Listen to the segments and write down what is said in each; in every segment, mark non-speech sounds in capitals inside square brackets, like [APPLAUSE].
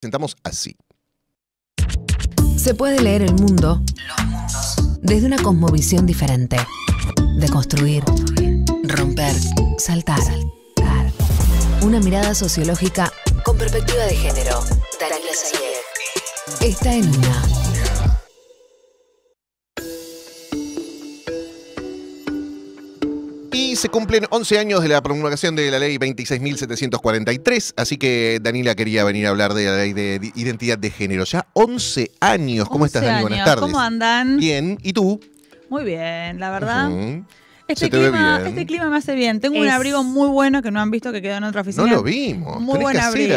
presentamos así. Se puede leer el mundo desde una cosmovisión diferente. De construir, romper, saltar. Una mirada sociológica con perspectiva de género. Está en una. se cumplen 11 años de la promulgación de la ley 26.743, así que Danila quería venir a hablar de la ley de identidad de género. Ya 11 años. ¿Cómo estás, Dani? Buenas tardes. ¿Cómo andan? Bien. ¿Y tú? Muy bien, la verdad. Este, este clima, me hace bien. Tengo un abrigo muy bueno que no han visto que quedó en otra oficina. No lo vimos. Muy buen abrigo.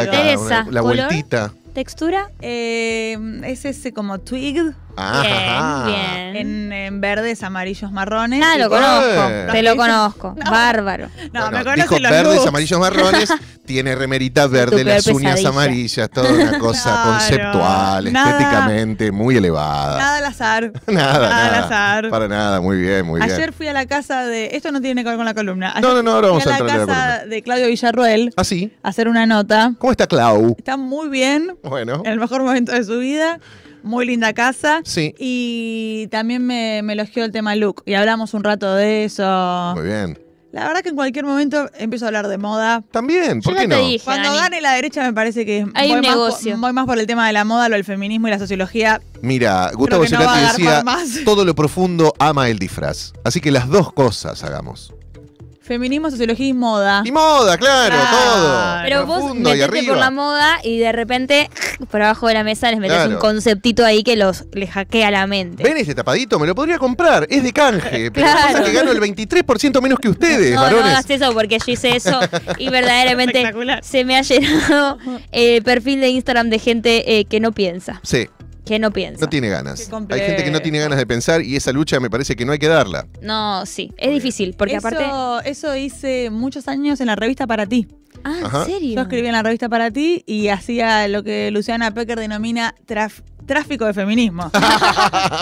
la vueltita. Textura em, es ese como twig. Ah, bien, bien. En, verdes, amarillos, marrones. Ah, lo conozco. Ah. Te lo conozco. Bárbaro. No, me conozco los verdes, amarillos, marrones. [LAUGHS] tiene remerita verde, las uñas amarillas, toda una [LAUGHS] cosa conceptual, estéticamente muy elevada. Nada al azar. nada, [LAUGHS] nada, nada, al azar. Para nada, muy bien, muy bien. Ayer fui a la casa de. Esto no tiene que ver con la columna. no, no, no, vamos a, a la casa de Claudio Villarruel. Ah, sí. hacer una nota. ¿Cómo está Clau? Está muy bien. Bueno. En el mejor momento de su vida. Muy linda casa. Sí. Y también me, elogió el tema look. Y hablamos un rato de eso. Muy bien. La verdad que en cualquier momento empiezo a hablar de moda. También, ¿por qué no? Cuando gane la derecha me parece que Hay voy, un más negocio. voy más por el tema de la moda, lo del feminismo y la sociología. Mira, Gustavo decía, todo lo profundo ama el disfraz. Así que las dos cosas hagamos. Feminismo, sociología y moda. Y moda, claro, todo. Pero vos metiste por la moda y de repente, por abajo de la mesa les metes un conceptito ahí que los les hackea la mente. Ven ese tapadito, me lo podría comprar, es de canje. Pero pasa que gano el 23% menos que ustedes, no, varones. No hagas eso porque yo hice eso y verdaderamente [LAUGHS] se me ha llenado el eh, perfil de Instagram de gente eh, que no piensa. Sí. Que no piensa. No tiene ganas. Hay gente que no tiene ganas de pensar y esa lucha me parece que no hay que darla. No, sí, es difícil, porque aparte... Eso hice muchos años en la revista Para Ti. Ah, ¿en serio? Yo escribí en la revista Para Ti y hacía lo que Luciana Pecker denomina traf tráfico de feminismo. [LAUGHS]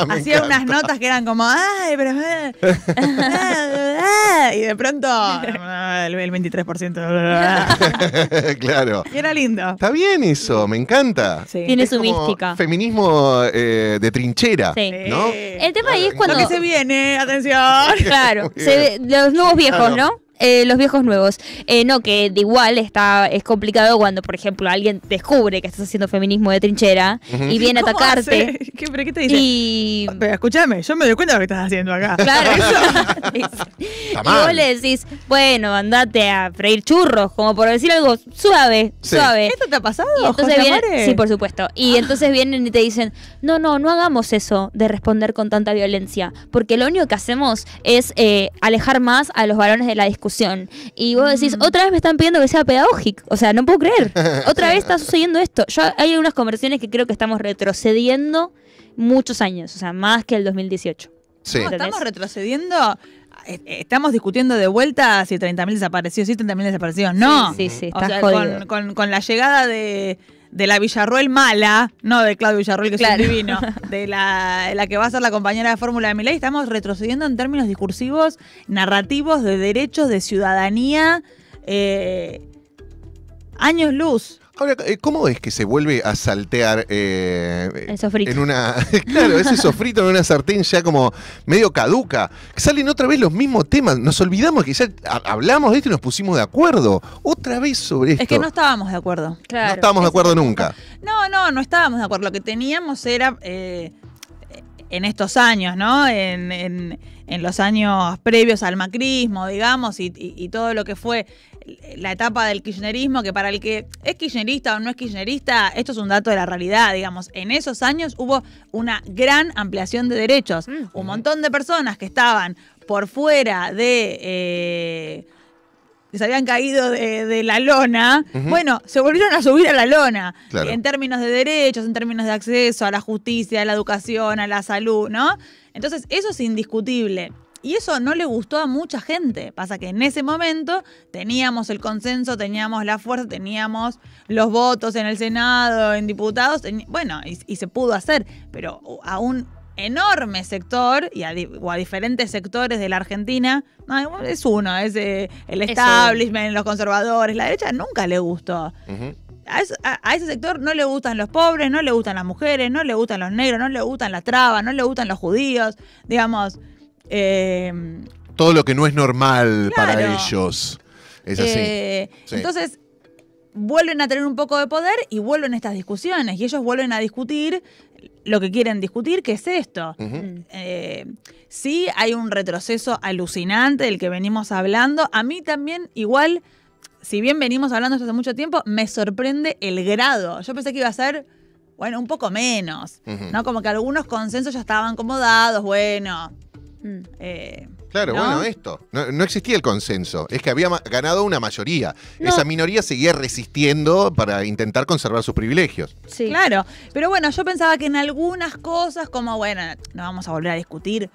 Hacía unas notas que eran como, ay, pero... Eh, eh, eh", y de pronto, [LAUGHS] el 23%. [LAUGHS] claro. Y era lindo. Está bien eso, me encanta. Tiene su mística. Feminismo de trinchera. Sí. ¿no? El tema ahí es cuando... Lo que se viene, atención. Claro, los nuevos viejos, ¿no? Eh, los viejos nuevos. Eh, no, que de igual está, es complicado cuando, por ejemplo, alguien descubre que estás haciendo feminismo de trinchera y viene a [LAUGHS] atacarte. ¿Qué, pero ¿Qué te dice? Y... Ah, escúchame, yo me doy cuenta de lo que estás haciendo acá. Claro, [LAUGHS] [LAUGHS] eso. y vos le decís, bueno, andate a freír churros, como por decir algo suave, suave. ¿Esto te ha pasado? sí, por supuesto. Y ah. entonces vienen y te dicen, no, no, no hagamos eso de responder con tanta violencia, porque lo único que hacemos es eh, alejar más a los varones de la discusión y vos decís, mm. otra vez me están pidiendo que sea pedagógico. O sea, no puedo creer. [LAUGHS] Otra vez está sucediendo esto. Yo, hay unas conversiones que creo que estamos retrocediendo muchos años. O sea, más que el 2018. Sí. estamos retrocediendo eh, eh, estamos discutiendo de vuelta si 30.000 desaparecidos, si 30.000 desaparecidos. No. o sea, con, la llegada de, de la Villarruel mala, no de Claudio Villarruel, que es un divino, [LAUGHS] de la, que va a ser la compañera de fórmula de Ley. estamos retrocediendo en términos discursivos, narrativos, de derechos, de ciudadanía. Eh, años luz. Ahora, eh, ¿cómo es que se vuelve a saltear eh, en una. [LAUGHS] claro, ese sofrito en una sartén ya como medio caduca. Salen otra vez los mismos temas. Nos olvidamos que ya hablamos de esto y nos pusimos de acuerdo. Otra vez sobre esto. Es que no estábamos de acuerdo. No estábamos de acuerdo nunca. No, no, no estábamos de acuerdo. Lo que teníamos era. Eh, en estos años, ¿no? En, los años previos al macrismo, digamos, y todo lo que fue la etapa del kirchnerismo, que para el que es kirchnerista o no es kirchnerista, esto es un dato de la realidad, digamos. En esos años hubo una gran ampliación de derechos. Mm, un mm. montón de personas que estaban por fuera de... que eh, se habían caído de, la lona, bueno, se volvieron a subir a la lona en términos de derechos, en términos de acceso a la justicia, a la educación, a la salud, ¿no? Entonces, eso es indiscutible. Y eso no le gustó a mucha gente. Pasa que en ese momento teníamos el consenso, teníamos la fuerza, teníamos los votos en el Senado, en diputados, bueno, y, se pudo hacer, pero a un enorme sector y a, o a diferentes sectores de la Argentina, es uno, es eh, el establishment, los conservadores, la derecha nunca le gustó. a, ese sector no le gustan los pobres, no le gustan las mujeres, no le gustan los negros, no le gustan las trabas, no le gustan los judíos, digamos. Em, Todo lo que no es normal para ellos. Es así. Eh, entonces, vuelven a tener un poco de poder y vuelven a estas discusiones. Y ellos vuelven a discutir lo que quieren discutir, que es esto. Mm. Eh, sí, hay un retroceso alucinante del que venimos hablando. A mí también, igual, si bien venimos hablando esto hace mucho tiempo, me sorprende el grado. Yo pensé que iba a ser. Bueno, un poco menos, ¿no? Como que algunos consensos ya estaban acomodados bueno, Mm. Eh, claro, bueno, esto. No, existía el consenso. Es que había ganado una mayoría. Esa minoría seguía resistiendo para intentar conservar sus privilegios. Sí. Claro. Pero bueno, yo pensaba que en algunas cosas, como, bueno, no vamos a volver a discutir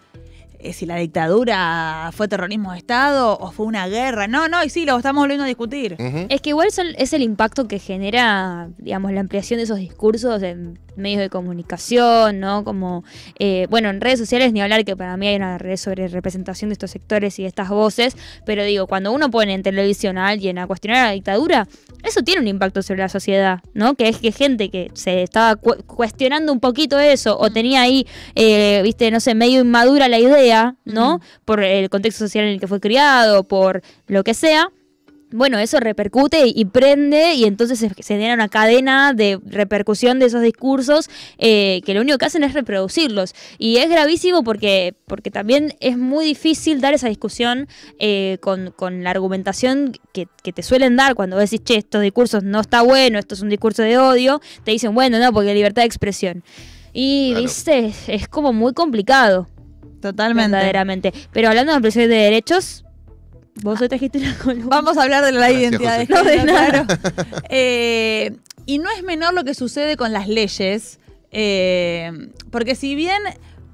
eh, si la dictadura fue terrorismo de Estado o fue una guerra. No, no, y sí, lo estamos volviendo a discutir. Es que igual es el impacto que genera, digamos, la ampliación de esos discursos en medios de comunicación, ¿no? Como, eh, bueno, en redes sociales ni hablar que para mí hay una red sobre representación de estos sectores y de estas voces, pero digo, cuando uno pone en televisión a alguien a cuestionar a la dictadura, eso tiene un impacto sobre la sociedad, ¿no? Que es que gente que se estaba cuestionando un poquito eso o tenía ahí, eh, viste, no sé, medio inmadura la idea, ¿no? Por el contexto social en el que fue criado, por lo que sea, bueno, eso repercute y prende y entonces se, genera una cadena de repercusión de esos discursos eh, que lo único que hacen es reproducirlos. Y es gravísimo porque, porque también es muy difícil dar esa discusión eh, con, la argumentación que, te suelen dar cuando decís, che, estos discursos no está bueno, esto es un discurso de odio, te dicen, bueno, no, porque libertad de expresión. Y, viste, es como muy complicado. Totalmente. Verdaderamente. Pero hablando de ampliación de derechos, vosotros trajiste Vamos a hablar de la identidad eh, y no es menor lo que sucede con las leyes, eh, porque si bien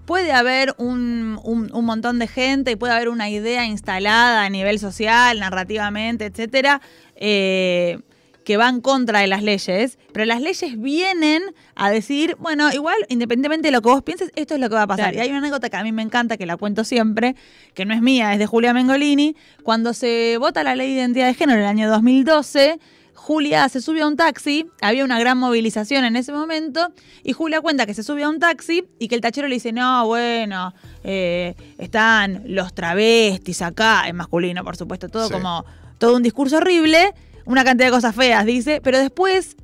puede haber un, montón de gente y puede haber una idea instalada a nivel social, narrativamente, etcétera, eh, que van contra de las leyes, pero las leyes vienen a decir, bueno, igual, independientemente de lo que vos pienses, esto es lo que va a pasar. Y hay una anécdota que a mí me encanta, que la cuento siempre, que no es mía, es de Julia Mengolini. Cuando se vota la ley de identidad de género en el año 2012, Julia se sube a un taxi, había una gran movilización en ese momento, y Julia cuenta que se sube a un taxi y que el tachero le dice, no, bueno, eh, están los travestis acá, en masculino, por supuesto, todo como, todo un discurso horrible una cantidad de cosas feas, dice, pero después,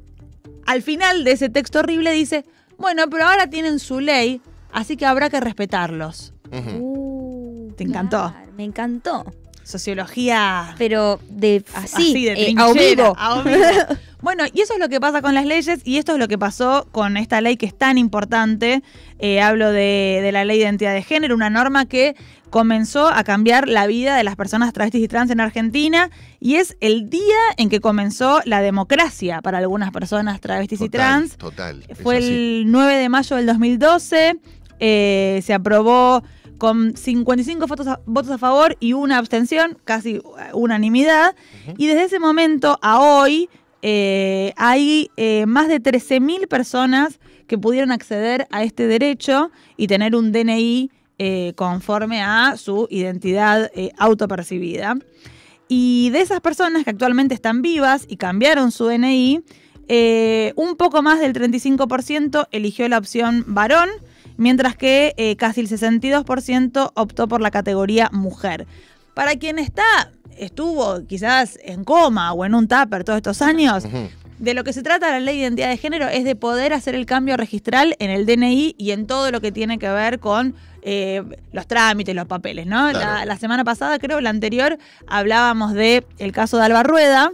al final de ese texto horrible, dice, bueno, pero ahora tienen su ley, así que habrá que respetarlos. Uh, Te encantó. me encantó sociología. Pero de así, de eh, a vivo. [LAUGHS] bueno, y eso es lo que pasa con las leyes y esto es lo que pasó con esta ley que es tan importante. Eh, hablo de, la ley de identidad de género, una norma que comenzó a cambiar la vida de las personas travestis y trans en Argentina y es el día en que comenzó la democracia para algunas personas travestis y trans. Total. Fue el 9 de mayo del 2012. Eh, se aprobó con 55 votos a, favor y una abstención, casi eh, unanimidad. Y desde ese momento a hoy eh, hay eh, más de 13.000 personas que pudieron acceder a este derecho y tener un DNI conforme a su identidad autopercibida. Y de esas personas que actualmente están vivas y cambiaron su DNI, un poco más del 35% eligió la opción varón mientras que eh, casi el 62% optó por la categoría mujer. Para quien está, estuvo quizás en coma o en un tupper todos estos años, De lo que se trata la ley de identidad de género es de poder hacer el cambio registral en el DNI y en todo lo que tiene que ver con eh, los trámites, los papeles, ¿no? La, semana pasada, creo, la anterior, hablábamos de caso de Alba Rueda,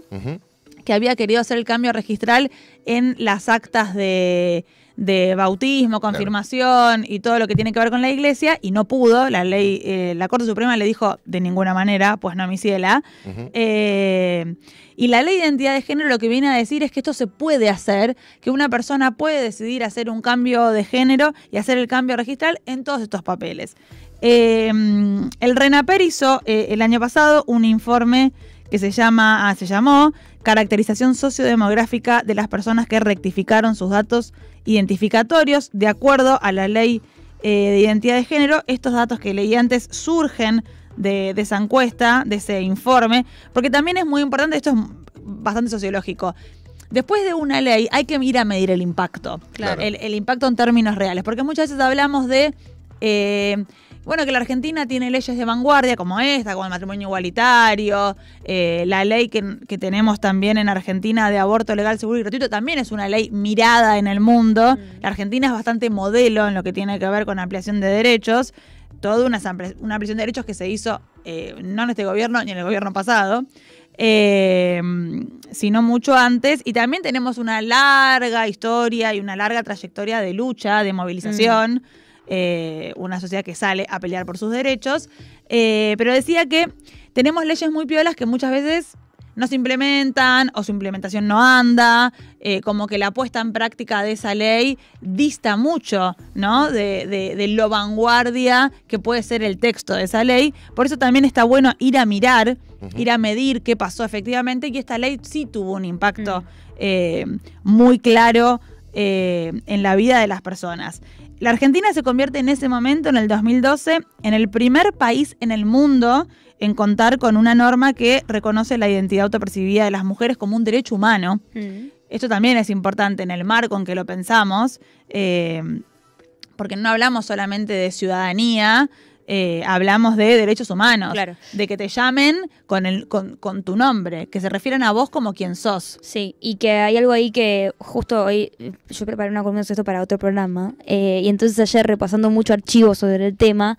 que había querido hacer el cambio registral en las actas de de bautismo, confirmación y todo lo que tiene que ver con la iglesia y no pudo, la ley, eh, la Corte Suprema le dijo de ninguna manera, pues no, mi ciela. Eh, y la ley de identidad de género lo que viene a decir es que esto se puede hacer, que una persona puede decidir hacer un cambio de género y hacer el cambio registral en todos estos papeles. Em, el RENAPER hizo eh, el año pasado un informe que se llama, ah, se llamó caracterización sociodemográfica de las personas que rectificaron sus datos identificatorios de acuerdo a la ley eh, de identidad de género. Estos datos que leí antes surgen de, esa encuesta, de ese informe, porque también es muy importante, esto es bastante sociológico. Después de una ley hay que ir a medir el impacto, el, impacto en términos reales, porque muchas veces hablamos de... Eh, bueno, que la Argentina tiene leyes de vanguardia como esta, como el matrimonio igualitario, eh, la ley que, tenemos también en Argentina de aborto legal, seguro y gratuito, también es una ley mirada en el mundo. Mm. La Argentina es bastante modelo en lo que tiene que ver con ampliación de derechos, toda una, ampliación de derechos que se hizo eh, no en este gobierno ni en el gobierno pasado. Em, sino mucho antes. Y también tenemos una larga historia y una larga trayectoria de lucha, de movilización. Mm. Eh, una sociedad que sale a pelear por sus derechos. Eh, pero decía que tenemos leyes muy piolas que muchas veces no se implementan o su implementación no anda, eh, como que la puesta en práctica de esa ley dista mucho, De, lo vanguardia que puede ser el texto de esa ley. Por eso también está bueno ir a mirar, ir a medir qué pasó efectivamente, y esta ley sí tuvo un impacto mm. muy claro en la vida de las personas. La Argentina se convierte en ese momento, en el 2012, en el primer país en el mundo en contar con una norma que reconoce la identidad autopercibida de las mujeres como un derecho humano. Mm. Esto también es importante en el marco en que lo pensamos, eh, porque no hablamos solamente de ciudadanía, eh, hablamos de derechos humanos, de que te llamen con, tu nombre, que se refieran a vos como quien sos. Sí, y que hay algo ahí que justo hoy, eh, yo preparé una conversación esto para otro programa, eh, y entonces ayer repasando mucho archivos sobre el tema,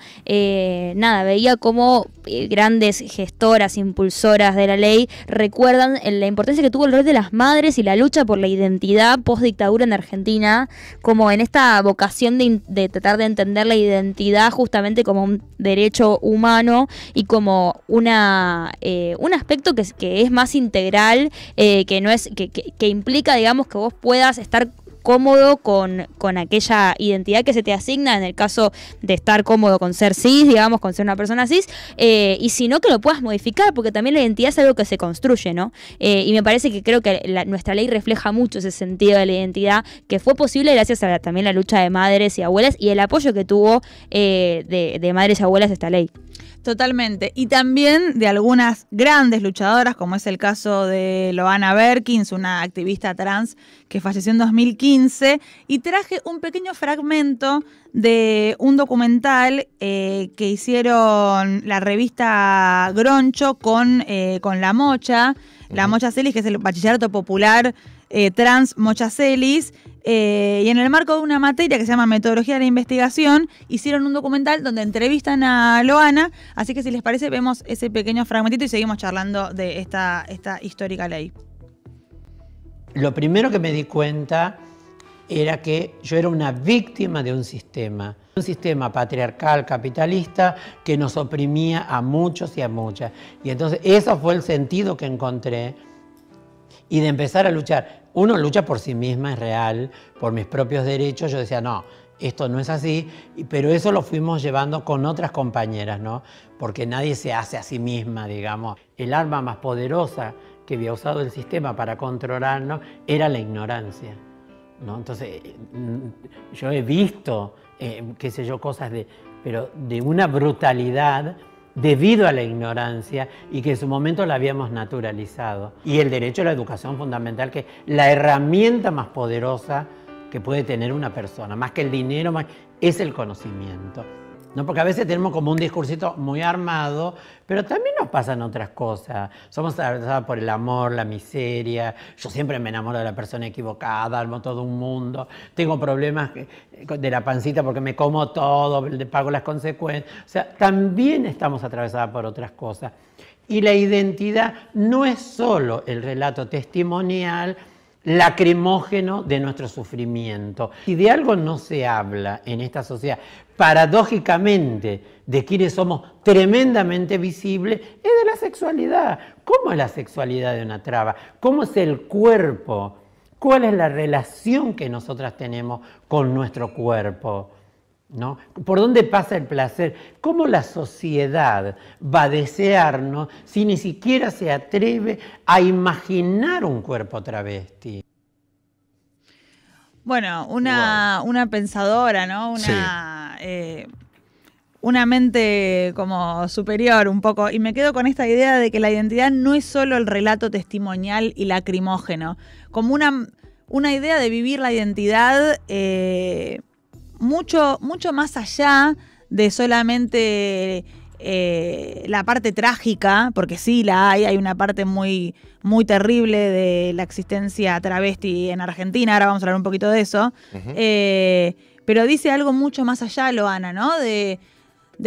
nada, veía como grandes gestoras, impulsoras de la ley, recuerdan la importancia que tuvo el rol de las madres y la lucha por la identidad post-dictadura en Argentina, como en esta vocación de tratar de entender la identidad justamente como un derecho humano y como una, eh, un aspecto que, que, es más integral, eh, que no es, que, que, que implica, digamos, que vos puedas estar cómodo con, con aquella identidad que se te asigna en el caso de estar cómodo con ser cis, digamos, con ser una persona cis, eh, y si no, que lo puedas modificar, porque también la identidad es algo que se construye, ¿no? Eh, y me parece que creo que nuestra ley refleja mucho ese sentido de la identidad, que fue posible gracias a la, también la lucha de madres y abuelas y el apoyo que tuvo eh, de, de madres y abuelas esta ley. Totalmente. Y también de algunas grandes luchadoras, como es el caso de Loana Berkins, una activista trans que falleció en 2015. Y traje un pequeño fragmento de un documental eh, que hicieron la revista Groncho con, eh, con La Mocha, La Mocha Celis, que es el bachillerato popular eh, trans Mocha Celis eh, y en el marco de una materia que se llama Metodología de la Investigación, hicieron un documental donde entrevistan a Loana. Así que si les parece, vemos ese pequeño fragmentito y seguimos charlando de esta, esta histórica ley. Lo primero que me di cuenta era que yo era una víctima de un sistema, un sistema patriarcal capitalista que nos oprimía a muchos y a muchas. Y entonces eso fue el sentido que encontré y de empezar a luchar uno lucha por sí misma, es real, por mis propios derechos. Yo decía, no, esto no es así, pero eso lo fuimos llevando con otras compañeras, ¿no? Porque nadie se hace a sí misma, digamos. El arma más poderosa que había usado el sistema para controlarnos era la ignorancia, ¿no? Entonces, mm, yo he visto, eh, qué sé yo, cosas de, pero de una brutalidad debido a la ignorancia y que en su momento la habíamos naturalizado. Y el derecho a la educación fundamental, que es la herramienta más poderosa que puede tener una persona, más que el dinero, es el conocimiento. Porque a veces tenemos como un discursito muy armado, pero también nos pasan otras cosas. Somos atravesadas por el amor, la miseria. Yo siempre me enamoro de la persona equivocada, armo todo un mundo. Tengo problemas eh, de la pancita porque me como todo, le pago las consecuencias. O sea, también estamos atravesadas por otras cosas. Y la identidad no es solo el relato testimonial, lacrimógeno de nuestro sufrimiento. Si de algo no se habla en esta sociedad, paradójicamente de quienes somos tremendamente visibles es de la sexualidad. ¿Cómo es la sexualidad de una traba? ¿Cómo es el cuerpo? ¿Cuál es la relación que nosotras tenemos con nuestro cuerpo? ¿No? ¿Por dónde pasa el placer? ¿Cómo la sociedad va a desearnos si ni siquiera se atreve a imaginar un cuerpo travesti? Bueno, una, una pensadora, ¿no? Una, eh, una, mente como superior un poco. Y me quedo con esta idea de que la identidad no es solo el relato testimonial y lacrimógeno, como una, una idea de vivir la identidad eh, mucho, mucho más allá de solamente... Eh, la parte trágica, porque sí la hay, hay una parte muy, muy terrible de la existencia travesti en Argentina, ahora vamos a hablar un poquito de eso pero dice algo mucho más allá, Loana, ¿no? De,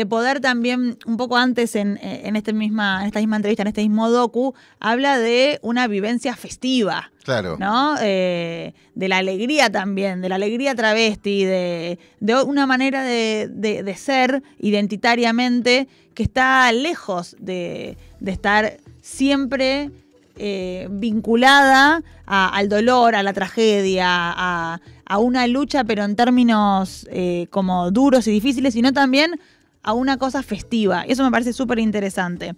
poder también, un poco antes este en, esta misma entrevista, en este mismo docu, habla de una vivencia festiva. Claro. ¿No? Eh, de la alegría también, de la alegría travesti, de, de una manera de, ser identitariamente que está lejos de, estar siempre eh, vinculada al dolor, a la tragedia, a a una lucha, pero en términos eh, como duros y difíciles, sino también a una cosa festiva. eso me parece súper interesante.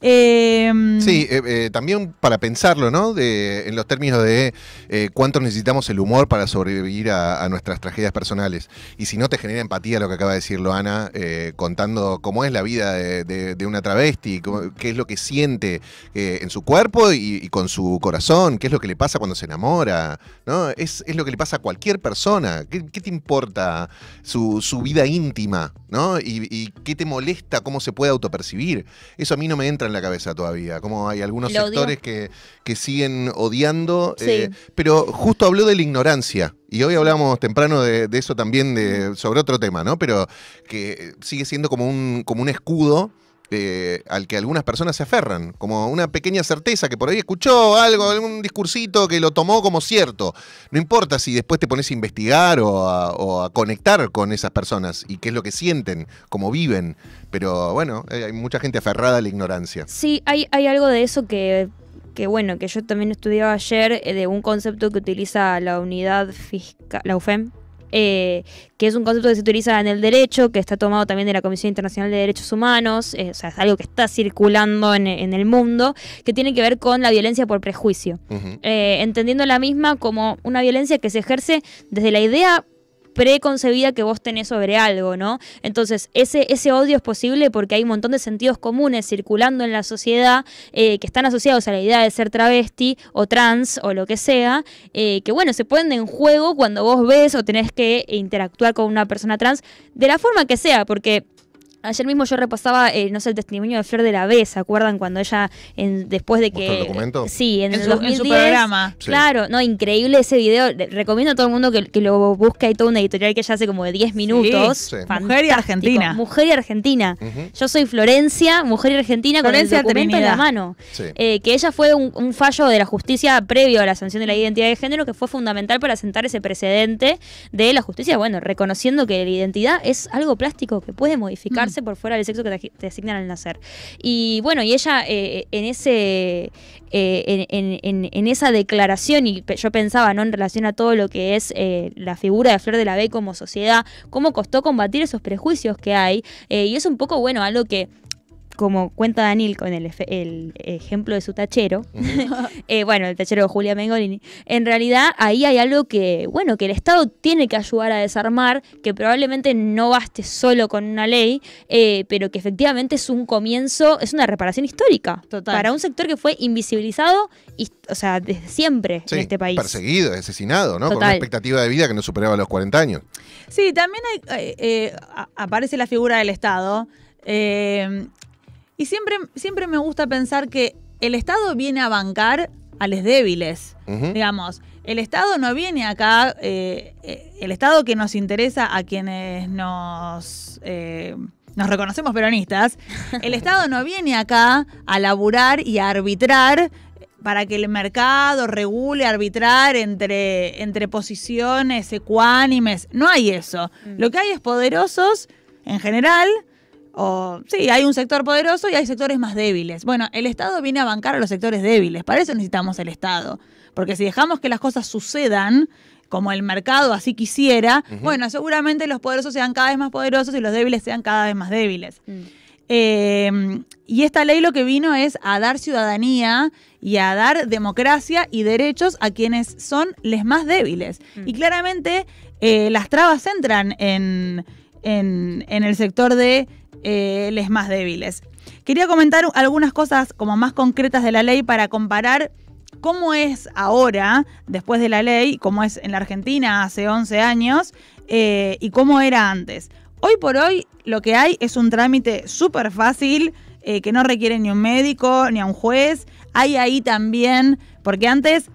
Em, sí, eh, eh, también para pensarlo, ¿no? en los términos de eh, cuánto necesitamos el humor para sobrevivir a, nuestras tragedias personales. Y si no te genera empatía lo que acaba de decir Loana, contando cómo es la vida de, una travesti, qué es lo que siente en su cuerpo y, con su corazón, qué es lo que le pasa cuando se enamora, ¿no? Es, lo que le pasa a cualquier persona. ¿Qué, te importa su, vida íntima, ¿no? Y, y qué te molesta, cómo se puede autopercibir. Eso a mí no me entra en la cabeza todavía, como hay algunos sectores que, siguen odiando, eh, pero justo habló de la ignorancia. Y hoy hablamos temprano de, eso también, de, sobre otro tema, ¿no? Pero que sigue siendo como un, como un escudo eh, al que algunas personas se aferran, como una pequeña certeza que por ahí escuchó algo, algún discursito que lo tomó como cierto. No importa si después te pones a investigar o a, conectar con esas personas y qué es lo que sienten, cómo viven, pero bueno, eh, hay mucha gente aferrada a la ignorancia. Sí, hay, hay algo de eso que que bueno, que yo también estudiaba ayer eh, de un concepto que utiliza la unidad fiscal, la UFEM, eh, que es un concepto que se utiliza en el derecho, que está tomado también de la Comisión Internacional de Derechos Humanos, eh, o sea, es algo que está circulando en, el mundo, que tiene que ver con la violencia por prejuicio, eh, entendiendo la misma como una violencia que se ejerce desde la idea preconcebida que vos tenés sobre algo, ¿no? Entonces, ese, ese odio es posible porque hay un montón de sentidos comunes circulando en la sociedad eh, que están asociados a la idea de ser travesti o trans o lo que sea, eh, que bueno, se ponen en juego cuando vos ves o tenés que interactuar con una persona trans, de la forma que sea, porque Ayer mismo yo repasaba, eh, no sé, el testimonio de Flor de la B, ¿se acuerdan cuando ella, después de que... El documento? Sí, en, su, programa. Claro, no, increíble ese video. Recomiendo a todo el mundo que, lo busque. Hay toda una editorial que ya hace como de 10 minutos. Mujer y Argentina. Mujer y Argentina. Yo soy Florencia, mujer y Argentina, con el documento en la mano. Eh, que ella fue un, fallo de la justicia previo a la sanción de la identidad de género que fue fundamental para sentar ese precedente de la justicia, bueno, reconociendo que la identidad es algo plástico que puede modificar por fuera del sexo que te, asignan al nacer. Y bueno, y ella eh, en ese eh, en, esa declaración, y yo pensaba, ¿no? En relación a todo lo que es eh, la figura de Flor de la B como sociedad, cómo costó combatir esos prejuicios que hay. y es un poco, bueno, algo que como cuenta Daniel con el, ejemplo de su tachero, [LAUGHS] eh, bueno, el tachero de Julia Mengolini, en realidad ahí hay algo que, bueno, que el Estado tiene que ayudar a desarmar, que probablemente no baste solo con una ley, eh, pero que efectivamente es un comienzo, es una reparación histórica Total. para un sector que fue invisibilizado, o sea, desde siempre en este país. Perseguido, asesinado, ¿no? Con una expectativa de vida que no superaba los 40 años. Sí, también eh, aparece la figura del Estado. Y siempre, siempre me gusta pensar que el Estado viene a bancar a los débiles, digamos. El Estado no viene acá, eh, eh, el Estado que nos interesa a quienes nos... Eh, nos reconocemos peronistas, el Estado no viene acá a laburar y a arbitrar para que el mercado regule, arbitrar entre, entre posiciones ecuánimes. No hay eso. Mm. Lo que hay es poderosos, en general, sí, hay un sector poderoso y hay sectores más débiles. Bueno, el Estado viene a bancar a los sectores débiles, para eso necesitamos el Estado. Porque si dejamos que las cosas sucedan, como el mercado así quisiera, bueno, seguramente los poderosos sean cada vez más poderosos y los débiles sean cada vez más débiles. Mm. Eh, y esta ley lo que vino es a dar ciudadanía y a dar democracia y derechos a quienes son les más débiles. Mm. Y claramente eh, las trabas entran en el sector de eh, les más débiles. Quería comentar algunas cosas como más concretas de la ley para comparar cómo es ahora, después de la ley, cómo es en la Argentina hace 11 años eh, y cómo era antes. Hoy por hoy lo que hay es un trámite súper fácil eh, que no requiere ni un médico ni a un juez. Hay ahí también, porque antes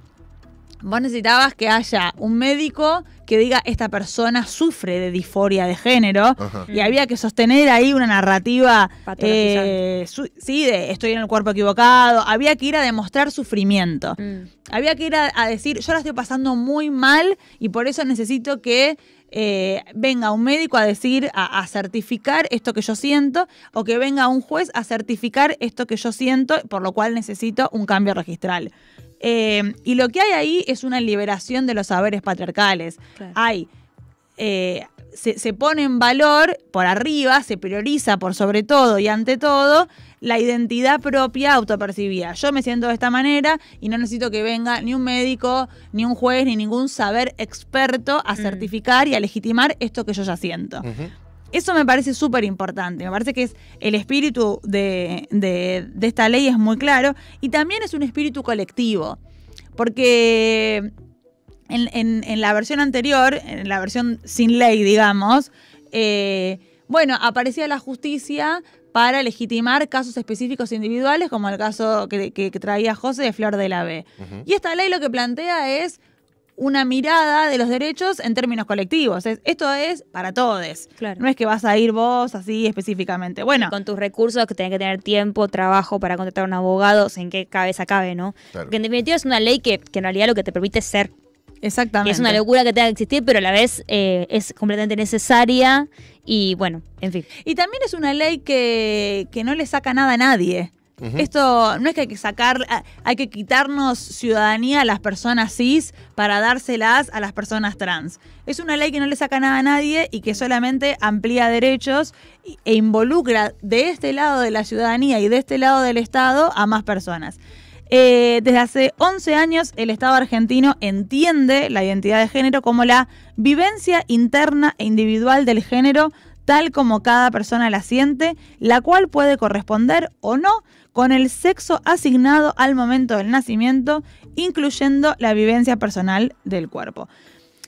vos necesitabas que haya un médico que diga esta persona sufre de disforia de género y había que sostener ahí una narrativa eh, sí de estoy en el cuerpo equivocado había que ir a demostrar sufrimiento mm. había que ir a, decir yo la estoy pasando muy mal y por eso necesito que eh, venga un médico a decir, a, certificar esto que yo siento, o que venga un juez a certificar esto que yo siento, por lo cual necesito un cambio registral. Eh, y lo que hay ahí es una liberación de los saberes patriarcales. Hay. Eh, se, se, pone en valor por arriba, se prioriza por sobre todo y ante todo la identidad propia autopercibida. Yo me siento de esta manera y no necesito que venga ni un médico, ni un juez, ni ningún saber experto a mm. certificar y a legitimar esto que yo ya siento. Eso me parece súper importante. Me parece que es el espíritu de, esta ley es muy claro. Y también es un espíritu colectivo. Porque en, la versión anterior, en la versión sin ley, digamos, eh, bueno, aparecía la justicia para legitimar casos específicos individuales, como el caso que, traía José de Flor de la B. Y esta ley lo que plantea es una mirada de los derechos en términos colectivos. esto es para todos. No es que vas a ir vos así específicamente. Bueno. con tus recursos que tenés que tener tiempo, trabajo para contratar a un abogado, en qué cabeza cabe, ¿no? Porque en definitiva es una ley que, en realidad lo que te permite es ser Exactamente. Es una locura que tenga que existir, pero a la vez eh, es completamente necesaria y bueno, en fin. Y también es una ley que, que no le saca nada a nadie. Esto no es que hay que sacar, ah, hay que quitarnos ciudadanía a las personas cis para dárselas a las personas trans. Es una ley que no le saca nada a nadie y que solamente amplía derechos e involucra de este lado de la ciudadanía y de este lado del Estado a más personas. Eh, desde hace 11 años el Estado argentino entiende la identidad de género como la vivencia interna e individual del género tal como cada persona la siente, la cual puede corresponder o no con el sexo asignado al momento del nacimiento, incluyendo la vivencia personal del cuerpo.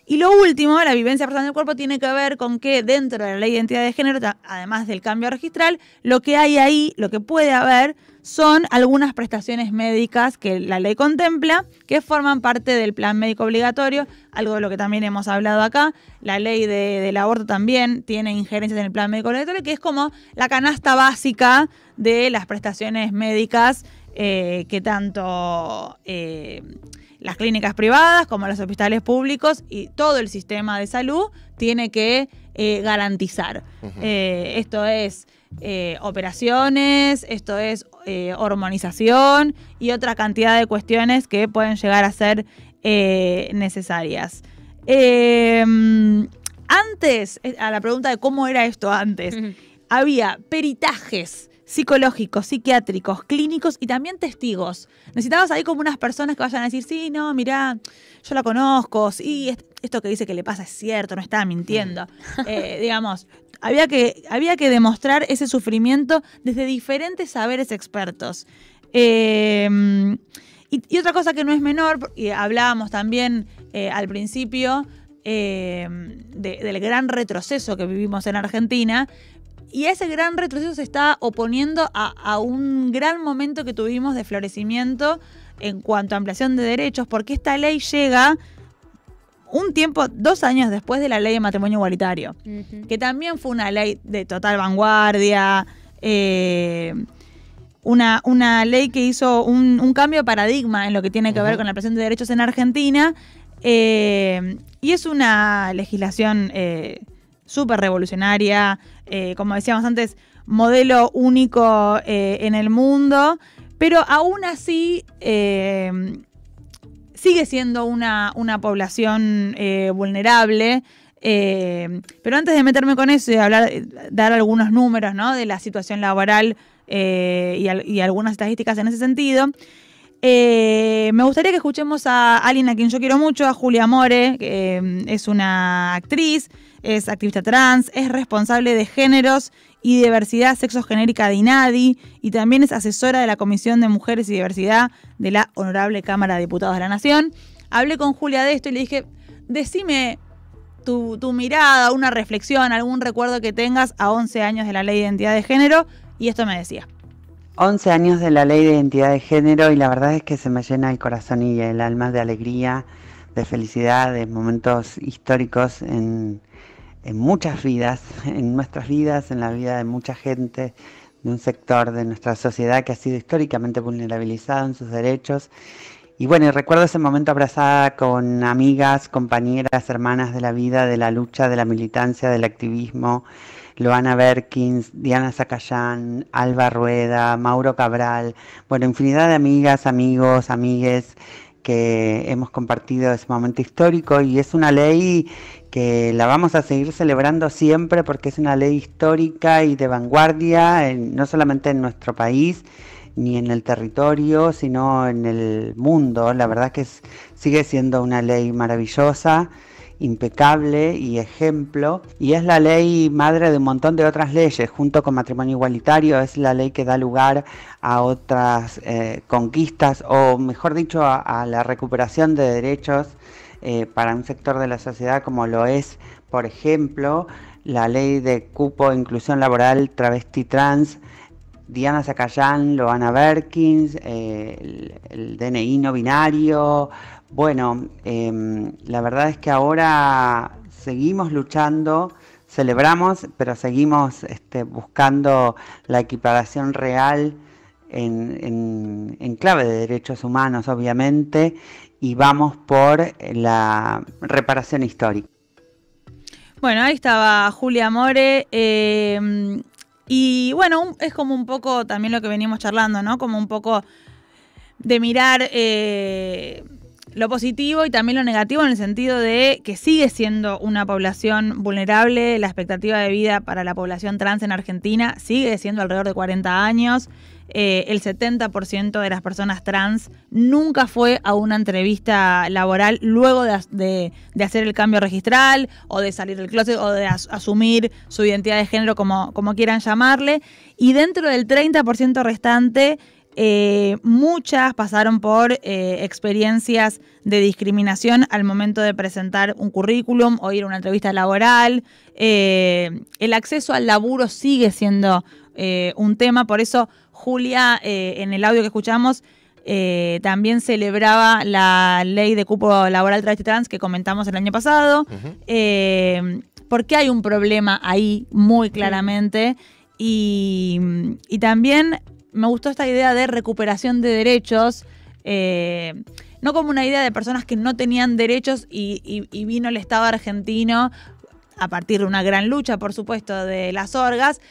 Y lo último, la vivencia personal del cuerpo tiene que ver con que dentro de la ley de identidad de género, además del cambio registral, lo que hay ahí, lo que puede haber, son algunas prestaciones médicas que la ley contempla, que forman parte del plan médico obligatorio, algo de lo que también hemos hablado acá. La ley del aborto también tiene injerencias en el plan médico obligatorio, que es como la canasta básica de las prestaciones médicas eh, que tanto eh, las clínicas privadas como los hospitales públicos y todo el sistema de salud tiene que eh, garantizar. Eh, esto es eh, operaciones, esto es hormonización y otra cantidad de cuestiones que pueden llegar a ser necesarias. Em, antes, a la pregunta de cómo era esto antes, había peritajes psicológicos, psiquiátricos, clínicos y también testigos. Necesitabas ahí como unas personas que vayan a decir, sí, no, mirá, yo la conozco, sí, esto que dice que le pasa es cierto, no estaba mintiendo. Mm. Eh, digamos, había que, había que demostrar ese sufrimiento desde diferentes saberes expertos. Em, y, otra cosa que no es menor, y hablábamos también eh, al principio, em, del gran retroceso que vivimos en Argentina, y ese gran retroceso se está oponiendo a, un gran momento que tuvimos de florecimiento en cuanto a ampliación de derechos, porque esta ley llega un tiempo, dos años después de la ley de matrimonio igualitario, que también fue una ley de total vanguardia, eh, una, una, ley que hizo un, cambio de paradigma en lo que tiene que ver con la presión de derechos en Argentina, eh, y es una legislación eh, súper revolucionaria, eh, como decíamos antes, modelo único eh, en el mundo, pero aún así eh, sigue siendo una, población vulnerable. pero antes de meterme con eso y hablar, dar algunos números de la situación laboral y, y, algunas estadísticas en ese sentido, me gustaría que escuchemos a alguien a quien yo quiero mucho, a Julia More, que es una actriz, es activista trans, es responsable de géneros y diversidad genérica de INADI y también es asesora de la Comisión de Mujeres y Diversidad de la Honorable Cámara de Diputados de la Nación. Hablé con Julia de esto y le dije, decime tu, tu mirada, una reflexión, algún recuerdo que tengas a 11 años de la ley de identidad de género y esto me decía. 11 años de la ley de identidad de género y la verdad es que se me llena el corazón y el alma de alegría, de felicidad, de momentos históricos en, en muchas vidas, en nuestras vidas, en la vida de mucha gente, de un sector de nuestra sociedad que ha sido históricamente vulnerabilizado en sus derechos. Y bueno, recuerdo ese momento abrazada con amigas, compañeras, hermanas de la vida, de la lucha, de la militancia, del activismo, Loana Berkins, Diana Zacayán, Alba Rueda, Mauro Cabral, bueno, infinidad de amigas, amigos, amigues que hemos compartido ese momento histórico y es una ley que la vamos a seguir celebrando siempre porque es una ley histórica y de vanguardia, no solamente en nuestro país, ni en el territorio, sino en el mundo. La verdad que sigue siendo una ley maravillosa impecable y ejemplo, y es la ley madre de un montón de otras leyes, junto con matrimonio igualitario, es la ley que da lugar a otras eh, conquistas, o mejor dicho, a, la recuperación de derechos eh, para un sector de la sociedad como lo es, por ejemplo, la ley de cupo e inclusión laboral travesti trans, Diana Zacayán, Loana Berkins, eh, el DNI no binario, bueno, em, la verdad es que ahora seguimos luchando, celebramos, pero seguimos este, buscando la equiparación real en, clave de derechos humanos, obviamente, y vamos por la reparación histórica. Bueno, ahí estaba Julia More. Em, y bueno, es como un poco también lo que venimos charlando, ¿no? Como un poco de mirar eh, lo positivo y también lo negativo en el sentido de que sigue siendo una población vulnerable, la expectativa de vida para la población trans en Argentina sigue siendo alrededor de 40 años, eh, el 70% de las personas trans nunca fue a una entrevista laboral luego de, hacer el cambio registral o de salir del closet o de asumir su identidad de género como, como quieran llamarle, y dentro del 30% restante eh, muchas pasaron por eh, experiencias de discriminación al momento de presentar un currículum o ir a una entrevista laboral. Eh, el acceso al laburo sigue siendo un tema, por eso Julia, en el audio que escuchamos, también celebraba la ley de cupo laboral trans trans que comentamos el año pasado, porque hay un problema ahí muy claramente. y, también me gustó esta idea de recuperación de derechos. Eh, no como una idea de personas que no tenían derechos y, y vino el Estado argentino a partir de una gran lucha, por supuesto, de las orgas,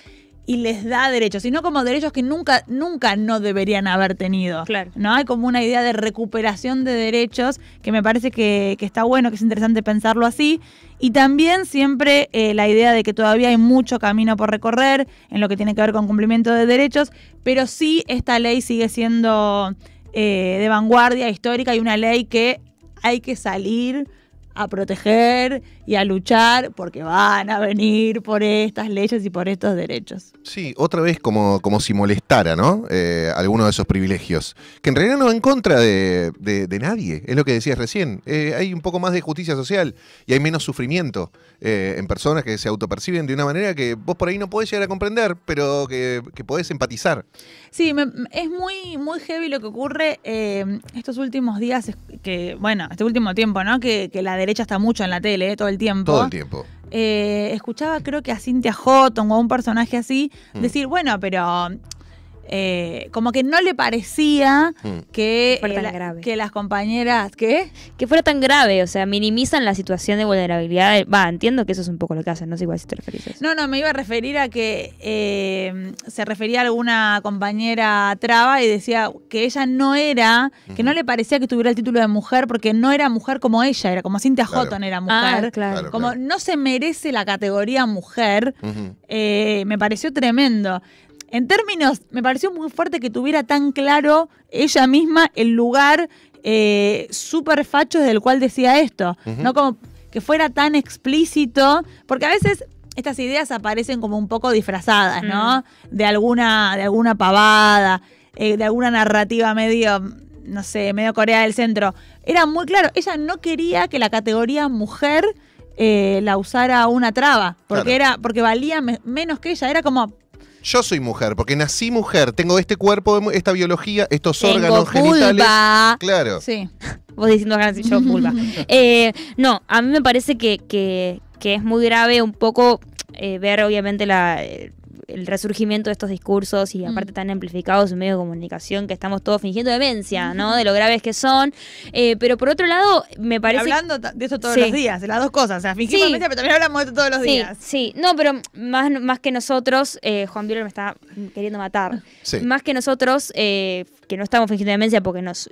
y les da derechos, sino como derechos que nunca, nunca no deberían haber tenido. Claro. ¿No? Hay como una idea de recuperación de derechos que me parece que, está bueno, que es interesante pensarlo así. Y también siempre eh, la idea de que todavía hay mucho camino por recorrer en lo que tiene que ver con cumplimiento de derechos, pero sí esta ley sigue siendo eh, de vanguardia histórica y una ley que hay que salir a proteger y a luchar porque van a venir por estas leyes y por estos derechos. Sí, otra vez como, como si molestara, ¿no? Algunos eh, alguno de esos privilegios, que en realidad no va en contra de, nadie, es lo que decías recién. Eh, hay un poco más de justicia social y hay menos sufrimiento eh, en personas que se autoperciben de una manera que vos por ahí no podés llegar a comprender, pero que, que podés empatizar. Sí, es muy, muy heavy lo que ocurre estos últimos días, que, bueno, este último tiempo, ¿no? Que, la derecha está mucho en la tele, ¿eh? tiempo. Todo el tiempo. Eh, escuchaba creo que a Cynthia Houghton o a un personaje así mm. decir, bueno, pero eh, como que no le parecía hmm. que, que, las compañeras, ¿qué? Que fuera tan grave, o sea, minimizan la situación de vulnerabilidad. Va, entiendo que eso es un poco lo que hacen, no sé igual si te referís No, no, me iba a referir a que eh, se refería a alguna compañera traba y decía que ella no era, que no le parecía que tuviera el título de mujer porque no era mujer como ella, era como Cintia claro. Houghton era ah, mujer. Como no se merece la categoría mujer, eh, me pareció tremendo en términos, me pareció muy fuerte que tuviera tan claro ella misma el lugar eh, súper facho del cual decía esto, no como que fuera tan explícito, porque a veces estas ideas aparecen como un poco disfrazadas, ¿no? Mm. De alguna, de alguna pavada, eh, de alguna narrativa medio, no sé, medio Corea del Centro. Era muy claro, ella no quería que la categoría mujer eh, la usara una traba, porque era, porque valía menos que ella. Era como, yo soy mujer, porque nací mujer, tengo este cuerpo, esta biología, estos órganos genitales. Claro. Sí. [LAUGHS] Vos diciendo yo culpa. [LAUGHS] Eh, no, a mí me parece que, es muy grave un poco eh, ver obviamente la, eh, el resurgimiento de estos discursos y aparte mm. tan amplificados en medio de comunicación que estamos todos fingiendo demencia, [LAUGHS] ¿no? De lo graves que son. Eh, pero por otro lado, me parece... Hablando de esto todos los días, de las dos cosas. O sea, fingimos demencia, pero también hablamos de esto todos los días. Sí, no, pero más, más que nosotros, eh, Juan Viola me está queriendo matar. Más que nosotros, eh, que no estamos fingiendo demencia porque nos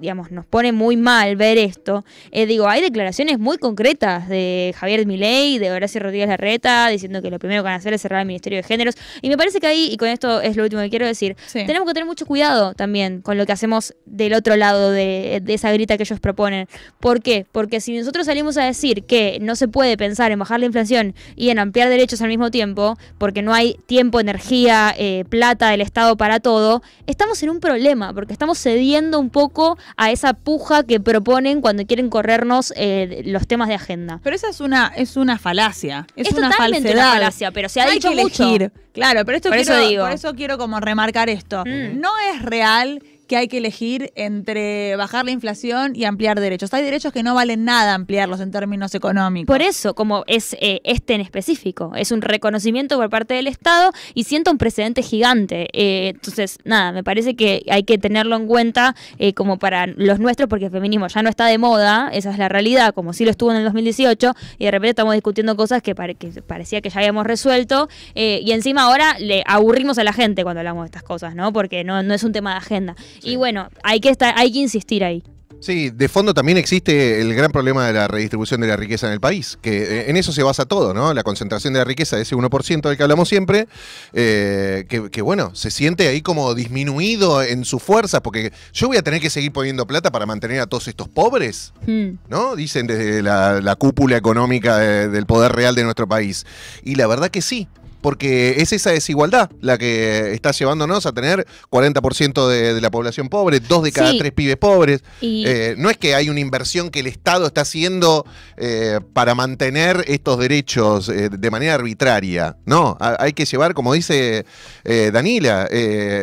digamos, nos pone muy mal ver esto. Eh, digo, hay declaraciones muy concretas de Javier Milei, de Horacio Rodríguez Larreta, diciendo que lo primero que van a hacer es cerrar el Ministerio de Géneros. Y me parece que ahí, y con esto es lo último que quiero decir, tenemos que tener mucho cuidado también con lo que hacemos del otro lado de, esa grita que ellos proponen. ¿Por qué? Porque si nosotros salimos a decir que no se puede pensar en bajar la inflación y en ampliar derechos al mismo tiempo, porque no hay tiempo, energía, eh, plata del Estado para todo, estamos en un problema, porque estamos cediendo un poco a esa puja que proponen cuando quieren corrernos eh, los temas de agenda. Pero esa es una, es una falacia. Es, una falsedad. falacia, pero se ha hay que Elegir. Claro, pero esto por eso digo. por eso quiero como remarcar esto. Mm. No es real que hay que elegir entre bajar la inflación y ampliar derechos. Hay derechos que no valen nada ampliarlos en términos económicos. Por eso, como es eh, este en específico, es un reconocimiento por parte del Estado y sienta un precedente gigante. Eh, entonces, nada, me parece que hay que tenerlo en cuenta eh, como para los nuestros, porque el feminismo ya no está de moda, esa es la realidad, como sí lo estuvo en el 2018, y de repente estamos discutiendo cosas que, parecía que ya habíamos resuelto, y encima ahora le aburrimos a la gente cuando hablamos de estas cosas, ¿no? Porque no es un tema de agenda. Y bueno, hay que, hay que insistir ahí. Sí, de fondo también existe el gran problema de la redistribución de la riqueza en el país, que eh, en eso se basa todo, ¿no? La concentración de la riqueza, ese 1% del que hablamos siempre, eh, que, bueno, se siente ahí como disminuido en su fuerza, porque yo voy a tener que seguir poniendo plata para mantener a todos estos pobres, hmm. ¿no? Dicen desde la, cúpula económica del poder real de nuestro país. Y la verdad que sí, porque es esa desigualdad la que está llevándonos a tener 40% de, la población pobre, dos de cada tres pibes pobres. Eh, no es que hay una inversión que el Estado está haciendo eh, para mantener estos derechos eh, de manera arbitraria. No, hay que llevar, como dice Danila,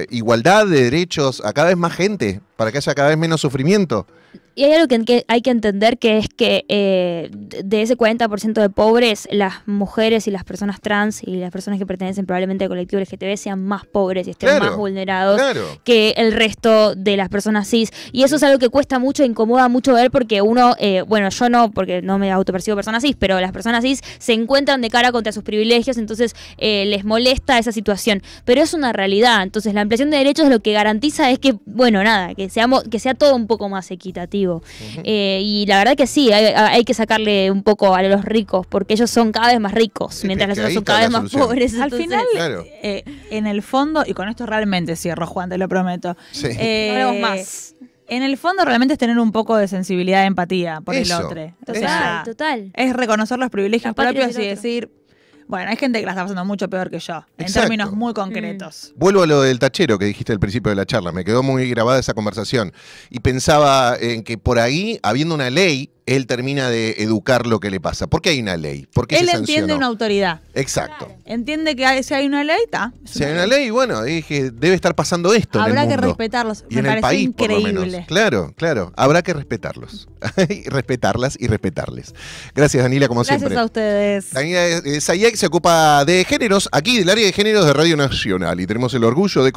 igualdad de derechos a cada vez más gente, para que haya cada vez menos sufrimiento. Y hay algo que hay que entender que es que eh, de ese 40% de pobres, las mujeres y las personas trans y las personas que pertenecen probablemente al colectivo LGTB sean más pobres y estén más vulnerados que el resto de las personas cis. Y eso es algo que cuesta mucho, incomoda mucho ver porque uno, eh, bueno, yo no, porque no me percibo persona cis, pero las personas cis se encuentran de cara contra sus privilegios, entonces eh, les molesta esa situación. Pero es una realidad, entonces la ampliación de derechos lo que garantiza es que, bueno, nada, que, seamos, que sea todo un poco más equitativo. Eh, y la verdad que sí, hay, que sacarle un poco a los ricos, porque ellos son cada vez más ricos, mientras los otros son cada vez más pobres. Al final, eh, en el fondo, y con esto realmente cierro, Juan, te lo prometo. Eh, más. En el fondo realmente es tener un poco de sensibilidad, y empatía por el otro. Total, Es reconocer los privilegios propios y decir, bueno, hay gente que la está pasando mucho peor que yo, en términos muy mm. concretos. Vuelvo a lo del tachero que dijiste al principio de la charla, me quedó muy grabada esa conversación. Y pensaba en que por ahí, habiendo una ley él termina de educar lo que le pasa. ¿Por qué hay una ley? él entiende una autoridad. Exacto. Entiende que si hay una ley, está. Si hay una ley, bueno, dije, debe estar pasando esto. Habrá en mundo. que respetarlos. Me parece increíble. Claro, claro. Habrá que respetarlos. [LAUGHS] Respetarlas y respetarles. Gracias, Daniela, como siempre. Gracias a ustedes. Danila Sayek eh, eh, se ocupa de géneros aquí, del área de géneros de Radio Nacional. Y tenemos el orgullo de